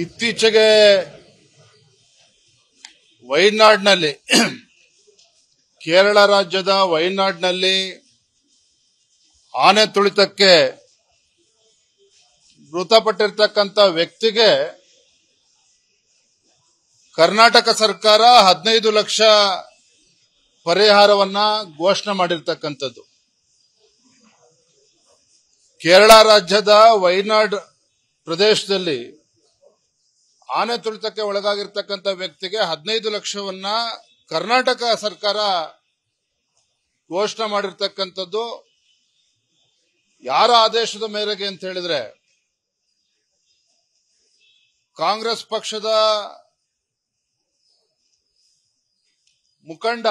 ಇತ್ತೀಚೆಗೆ ವೈನಾಡ್ನಲ್ಲಿ ಕೇರಳ ರಾಜ್ಯದ ವೈನಾಡ್ನಲ್ಲಿ ಆನೆ ತುಳಿತಕ್ಕೆ ಮೃತಪಟ್ಟಿರ್ತಕ್ಕಂಥ ವ್ಯಕ್ತಿಗೆ ಕರ್ನಾಟಕ ಸರ್ಕಾರ ಹದಿನೈದು ಲಕ್ಷ ಪರಿಹಾರವನ್ನ ಘೋಷಣೆ ಮಾಡಿರ್ತಕ್ಕಂಥದ್ದು ಕೇರಳ ರಾಜ್ಯದ ವೈನಾಡ್ ಪ್ರದೇಶದಲ್ಲಿ ಆನೆ ತುಳಿತಕ್ಕೆ ಒಳಗಾಗಿರ್ತಕ್ಕಂಥ ವ್ಯಕ್ತಿಗೆ ಹದಿನೈದು ಲಕ್ಷವನ್ನ ಕರ್ನಾಟಕ ಸರ್ಕಾರ ಘೋಷಣೆ ಮಾಡಿರ್ತಕ್ಕಂಥದ್ದು ಯಾರ ಆದೇಶದ ಮೇರೆಗೆ ಅಂತ ಹೇಳಿದ್ರೆ ಕಾಂಗ್ರೆಸ್ ಪಕ್ಷದ ಮುಖಂಡ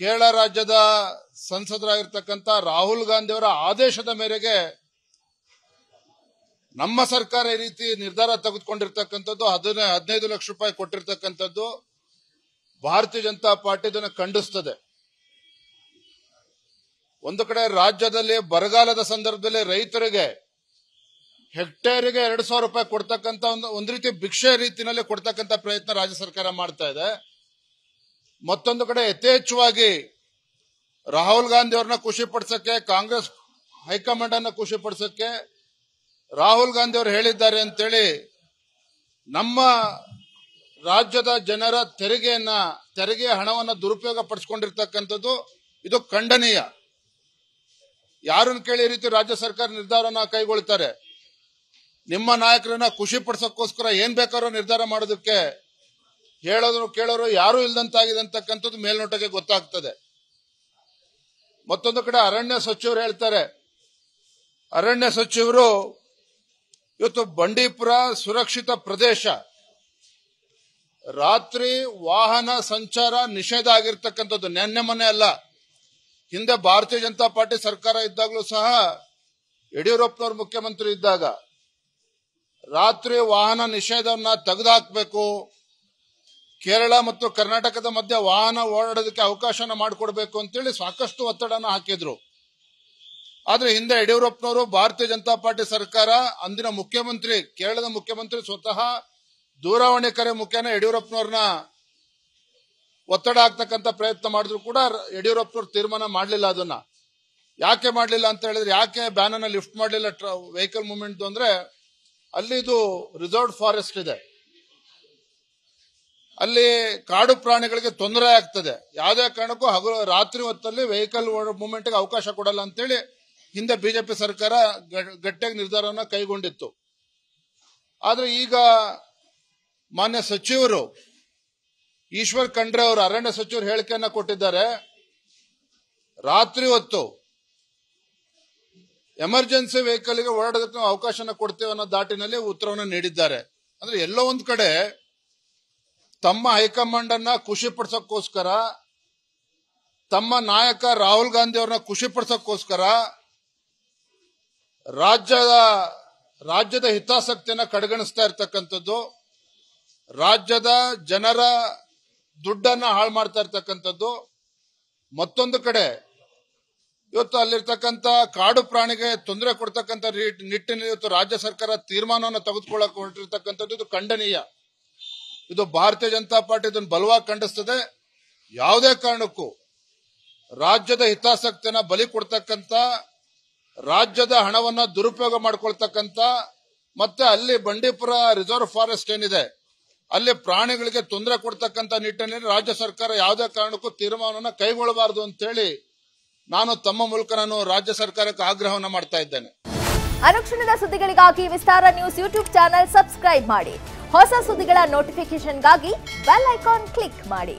ಕೇರಳ ರಾಜ್ಯದ ಸಂಸದರಾಗಿರ್ತಕ್ಕಂಥ ರಾಹುಲ್ ಗಾಂಧಿಯವರ ಆದೇಶದ ಮೇರೆಗೆ ನಮ್ಮ ಸರ್ಕಾರ ಈ ರೀತಿ ನಿರ್ಧಾರ ತೆಗೆದುಕೊಂಡಿರ್ತಕ್ಕಂಥದ್ದು ಅದನ್ನ ಹದಿನೈದು ಲಕ್ಷ ರೂಪಾಯಿ ಕೊಟ್ಟಿರ್ತಕ್ಕಂಥದ್ದು ಭಾರತೀಯ ಜನತಾ ಪಾರ್ಟಿ ಇದನ್ನು ಖಂಡಿಸ್ತದೆ ಒಂದು ಕಡೆ ರಾಜ್ಯದಲ್ಲಿ ಬರಗಾಲದ ಸಂದರ್ಭದಲ್ಲಿ ರೈತರಿಗೆ ಹೆಕ್ಟೇರಿಗೆ ಎರಡು ಸಾವಿರ ರೂಪಾಯಿ ಕೊಡ್ತಕ್ಕಂಥ ಒಂದು ಒಂದು ರೀತಿ ಭಿಕ್ಷೆ ರೀತಿನಲ್ಲಿ ಕೊಡ್ತಕ್ಕಂಥ ಪ್ರಯತ್ನ ರಾಜ್ಯ ಸರ್ಕಾರ ಮಾಡ್ತಾ ಇದೆ ಮತ್ತೊಂದು ಕಡೆ ಯಥೇಚ್ಛವಾಗಿ ರಾಹುಲ್ ಗಾಂಧಿ ಅವ್ರನ್ನ ಖುಷಿ ಪಡಿಸಕ್ಕೆ ಕಾಂಗ್ರೆಸ್ ಹೈಕಮಾಂಡ್ ಅನ್ನ ಖುಷಿ ರಾಹುಲ್ ಗಾಂಧಿ ಅವರು ಹೇಳಿದ್ದಾರೆ ಅಂತೇಳಿ ನಮ್ಮ ರಾಜ್ಯದ ಜನರ ತೆರಿಗೆಯನ್ನ ತೆರಿಗೆ ಹಣವನ್ನು ದುರುಪಯೋಗ ಪಡಿಸಿಕೊಂಡಿರ್ತಕ್ಕಂಥದ್ದು ಇದು ಖಂಡನೀಯ ಯಾರನ್ನು ಕೇಳಿ ರೀತಿ ರಾಜ್ಯ ಸರ್ಕಾರ ನಿರ್ಧಾರನ ಕೈಗೊಳ್ತಾರೆ ನಿಮ್ಮ ನಾಯಕರನ್ನ ಖುಷಿ ಪಡಿಸೋಕ್ಕೋಸ್ಕರ ಏನ್ ಬೇಕಾದ್ರೂ ನಿರ್ಧಾರ ಮಾಡೋದಕ್ಕೆ ಹೇಳೋದ್ರು ಕೇಳೋರು ಯಾರು ಇಲ್ದಂತಾಗಿದೆ ಅಂತಕ್ಕಂಥದ್ದು ಮೇಲ್ನೋಟಕ್ಕೆ ಗೊತ್ತಾಗ್ತದೆ ಮತ್ತೊಂದು ಕಡೆ ಅರಣ್ಯ ಸಚಿವರು ಹೇಳ್ತಾರೆ ಅರಣ್ಯ ಸಚಿವರು ಇವತ್ತು ಬಂಡೀಪುರ ಸುರಕ್ಷಿತ ಪ್ರದೇಶ ರಾತ್ರಿ ವಾಹನ ಸಂಚಾರ ನಿಷೇಧ ಆಗಿರ್ತಕ್ಕಂಥದ್ದು ನೆನ್ನೆ ಮೊನ್ನೆ ಅಲ್ಲ ಹಿಂದೆ ಭಾರತೀಯ ಜನತಾ ಪಾರ್ಟಿ ಸರ್ಕಾರ ಇದ್ದಾಗಲೂ ಸಹ ಯಡಿಯೂರಪ್ಪನವರು ಮುಖ್ಯಮಂತ್ರಿ ಇದ್ದಾಗ ರಾತ್ರಿ ವಾಹನ ನಿಷೇಧವನ್ನ ತೆಗೆದುಹಾಕಬೇಕು ಕೇರಳ ಮತ್ತು ಕರ್ನಾಟಕದ ಮಧ್ಯೆ ವಾಹನ ಓಡಾಡೋದಕ್ಕೆ ಅವಕಾಶನ ಮಾಡಿಕೊಡ್ಬೇಕು ಅಂತೇಳಿ ಸಾಕಷ್ಟು ಒತ್ತಡನ ಹಾಕಿದ್ರು ಆದ್ರೆ ಹಿಂದೆ ಯಡಿಯೂರಪ್ಪನವರು ಭಾರತೀಯ ಜನತಾ ಪಾರ್ಟಿ ಸರ್ಕಾರ ಅಂದಿನ ಮುಖ್ಯಮಂತ್ರಿ ಕೇರಳದ ಮುಖ್ಯಮಂತ್ರಿ ಸ್ವತಃ ದೂರವಾಣಿ ಕರೆ ಮುಖೇನ ಯಡಿಯೂರಪ್ಪನವ್ರನ್ನ ಒತ್ತಡ ಆಗ್ತಕ್ಕಂಥ ಪ್ರಯತ್ನ ಮಾಡಿದ್ರು ಕೂಡ ಯಡಿಯೂರಪ್ಪನವ್ರು ತೀರ್ಮಾನ ಮಾಡಲಿಲ್ಲ ಅದನ್ನ ಯಾಕೆ ಮಾಡಲಿಲ್ಲ ಅಂತ ಹೇಳಿದ್ರೆ ಯಾಕೆ ಬ್ಯಾನ್ ಅನ್ನ ಲಿಫ್ಟ್ ಮಾಡಲಿಲ್ಲ ವೆಹಿಕಲ್ ಮೂವ್ಮೆಂಟ್ ಅಂದ್ರೆ ಅಲ್ಲಿ ಇದು ರಿಸರ್ವ್ ಫಾರೆಸ್ಟ್ ಇದೆ ಅಲ್ಲಿ ಕಾಡು ಪ್ರಾಣಿಗಳಿಗೆ ತೊಂದರೆ ಆಗ್ತದೆ ಯಾವುದೇ ಕಾರಣಕ್ಕೂ ಹಗು ರಾತ್ರಿ ಹೊತ್ತಲ್ಲಿ ವೆಹಿಕಲ್ ಮೂವ್ಮೆಂಟ್ಗೆ ಅವಕಾಶ ಕೊಡಲ್ಲ ಅಂತೇಳಿ ಹಿಂದೆ ಬಿಜೆಪಿ ಸರ್ಕಾರ ಗಟ್ಟಿಯಾಗಿ ನಿರ್ಧಾರವನ್ನು ಕೈಗೊಂಡಿತ್ತು ಆದರೆ ಈಗ ಮಾನ್ಯ ಸಚಿವರು ಈಶ್ವರ್ ಖಂಡ್ರೆ ಅವರು ಅರಣ್ಯ ಸಚಿವರು ಹೇಳಿಕೆಯನ್ನ ಕೊಟ್ಟಿದ್ದಾರೆ ರಾತ್ರಿ ಹೊತ್ತು ಎಮರ್ಜೆನ್ಸಿ ವೆಹಿಕಲ್ಗೆ ಓಡಾಡೋದಕ್ಕೆ ನಾವು ಅವಕಾಶನ ಕೊಡ್ತೇವೆ ಅನ್ನೋ ದಾಟಿನಲ್ಲಿ ಉತ್ತರವನ್ನು ನೀಡಿದ್ದಾರೆ ಅಂದ್ರೆ ಎಲ್ಲೋ ಒಂದು ಕಡೆ ತಮ್ಮ ಹೈಕಮಾಂಡ್ ಅನ್ನ ಖುಷಿ ಪಡಿಸೋಕ್ಕೋಸ್ಕರ ತಮ್ಮ ನಾಯಕ ರಾಹುಲ್ ಗಾಂಧಿ ಅವ್ರನ್ನ ಖುಷಿ ಪಡಿಸೋಕ್ಕೋಸ್ಕರ ರಾಜ್ಯದ ರಾಜ್ಯದ ಹಿತಾಸಕ್ತಿಯನ್ನು ಕಡೆಗಣಿಸ್ತಾ ಇರತಕ್ಕಂಥದ್ದು ರಾಜ್ಯದ ಜನರ ದುಡ್ಡನ್ನು ಹಾಳು ಮಾಡ್ತಾ ಇರ್ತಕ್ಕಂಥದ್ದು ಮತ್ತೊಂದು ಕಡೆ ಇವತ್ತು ಅಲ್ಲಿರ್ತಕ್ಕಂಥ ಕಾಡು ಪ್ರಾಣಿಗೆ ತೊಂದರೆ ಕೊಡ್ತಕ್ಕಂಥ ನಿಟ್ಟಿನಲ್ಲಿ ಇವತ್ತು ರಾಜ್ಯ ಸರ್ಕಾರ ತೀರ್ಮಾನವನ್ನು ತೆಗೆದುಕೊಳ್ಳಕ್ಕೆ ಹೊರಟಿರ್ತಕ್ಕಂಥದ್ದು ಇದು ಖಂಡನೀಯ ಇದು ಭಾರತೀಯ ಜನತಾ ಪಾರ್ಟಿ ಇದನ್ನು ಬಲವಾಗಿ ಖಂಡಿಸ್ತದೆ ಯಾವುದೇ ಕಾರಣಕ್ಕೂ ರಾಜ್ಯದ ಹಿತಾಸಕ್ತಿಯನ್ನ ಬಲಿ ಕೊಡ್ತಕ್ಕಂಥ ರಾಜ್ಯದ ಹಣವನ್ನ ದುರುಪಯೋಗ ಮಾಡ್ಕೊಳ್ತಕ್ಕಂತ ಮತ್ತೆ ಅಲ್ಲಿ ಬಂಡೀಪುರ ರಿಸರ್ವ್ ಫಾರೆಸ್ಟ್ ಏನಿದೆ ಅಲ್ಲಿ ಪ್ರಾಣಿಗಳಿಗೆ ತೊಂದರೆ ಕೊಡ್ತಕ್ಕಂಥ ನಿಟ್ಟಿನಲ್ಲಿ ರಾಜ್ಯ ಸರ್ಕಾರ ಯಾವುದೇ ಕಾರಣಕ್ಕೂ ತೀರ್ಮಾನವನ್ನು ಕೈಗೊಳ್ಳಬಾರದು ಅಂತೇಳಿ ನಾನು ತಮ್ಮ ಮೂಲಕ ನಾನು ರಾಜ್ಯ ಸರ್ಕಾರಕ್ಕೆ ಆಗ್ರಹವನ್ನು ಮಾಡ್ತಾ ಇದ್ದೇನೆ ಅನುಕ್ಷಣದ ಸುದ್ದಿಗಳಿಗಾಗಿ Vistara news YouTube channel subscribe ಮಾಡಿ ಹೊಸ ಸುದ್ದಿಗಳ ನೋಟಿಫಿಕೇಶನ್ಗಾಗಿ ಬೆಲ್ ಐಕಾನ್ ಕ್ಲಿಕ್ ಮಾಡಿ